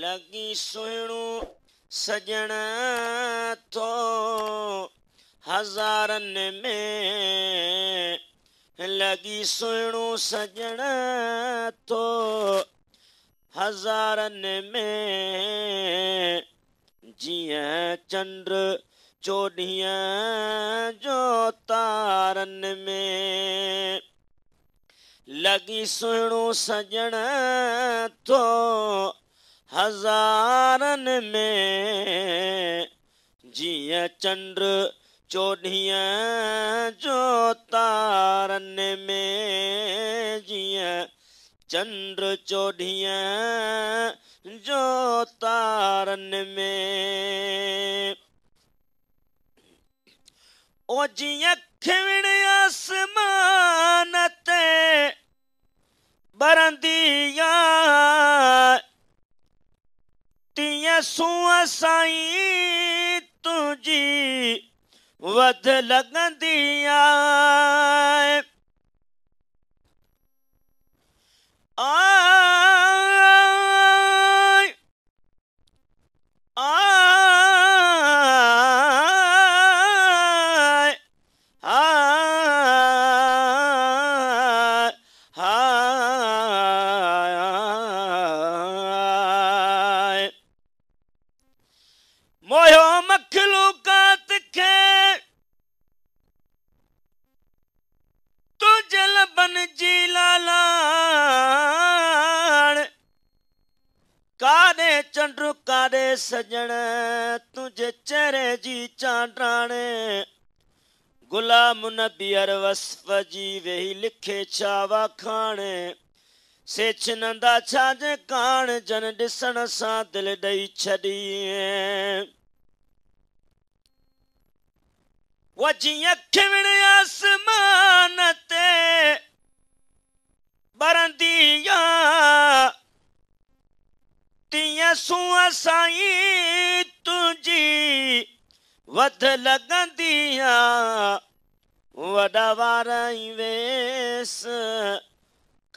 लॻी सुहिणियूं सॼण थो हज़ारनि में लॻी सुहिणो सजण थो हज़ारनि में जीअं चंड चोॾहं जो तारनि में लॻी सुहिणो सजण थो हज़ारनि में जीअं चंड चोॾह जो तारनि में जीअं चंड चोॾह जो तारनि मेंसि करंद सुह साईं तुंहिंजी वध लॻंदी आहे कारे सजण तुझे चेहरे जी चांडाणे गुलाम नबी अर जी वेही लिखे छावा खाणे सेछ नंदा छाजे कान जन दिसण सा दिल दई छडी वजी अखवण आसमान साईं तुंहिंजी वध लॻंदी आहे वॾा वारा वेस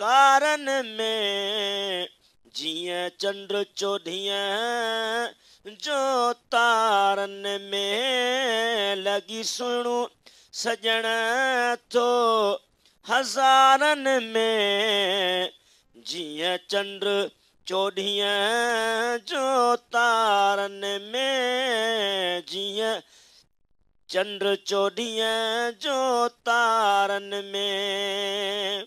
कारनि में जीअं चंड चोॾीअ जो तारनि में लॻी सुहिणो सॼण थो हज़ारनि में जीअं चंड चोॾीअ जो तारनि में जीअं चंड चोॾह जो तारनि में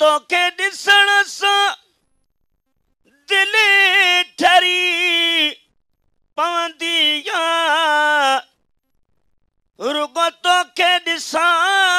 तोखे ॾिसण सां दिलि ठरी पवंदी आहे रुगो तोखे ॾिसां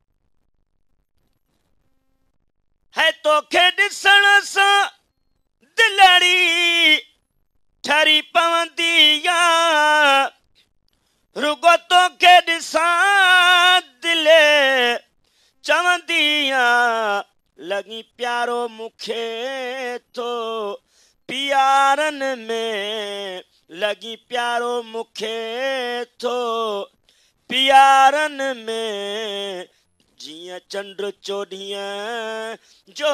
तोखे ॾिसण सां दिली ठरी पवंदी आहियां रुगो तोखे ॾिसां दिले चवंदी लॻी प्यारो मूंखे थो पीआरनि में लॻी प्यारो मूंखे थो पियारनि में जीअं चंड चोॾह जो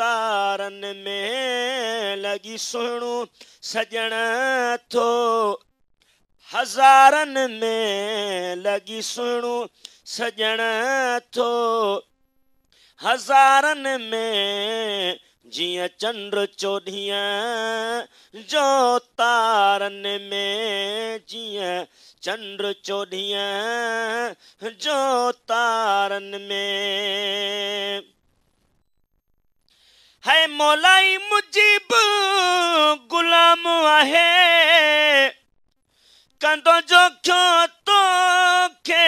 तारनि में लॻी सुहिणो सॼण थो हज़ारनि में लॻी सुहिणो सॼण थो हज़ारनि में जीअं चंड चोॾीअ जो तारनि में जीअं चंद्र चोरिया जो तारन में है मौलाई मुजीब गुलाम आहे कंदो जो क्यों तो के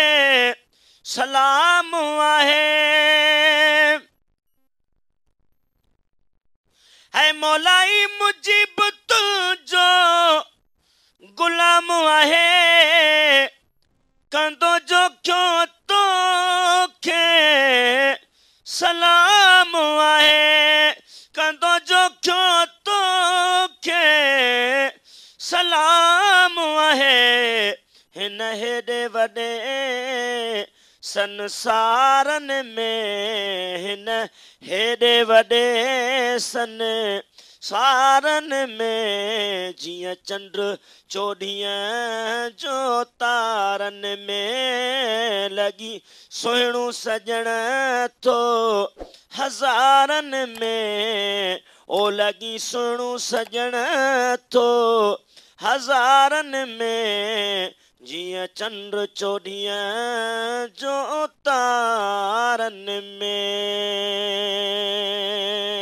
सलाम आहे है मौलाई मुजीब तू जो गुलाम आहे कंदो जो खो तोखे सलाम आहे कंदो जो सलाम आहे हिन हेॾे वॾे संसारनि में हिन हेॾे वॾे सन सारन में जिया चंद्र चोड़िया जो तारन में लगी सुहिणो सजण तो हज़ारन में ओ लगी सुहिणो सजण तो हज़ारन में जिया चंद्र चोड़िया जो तारन में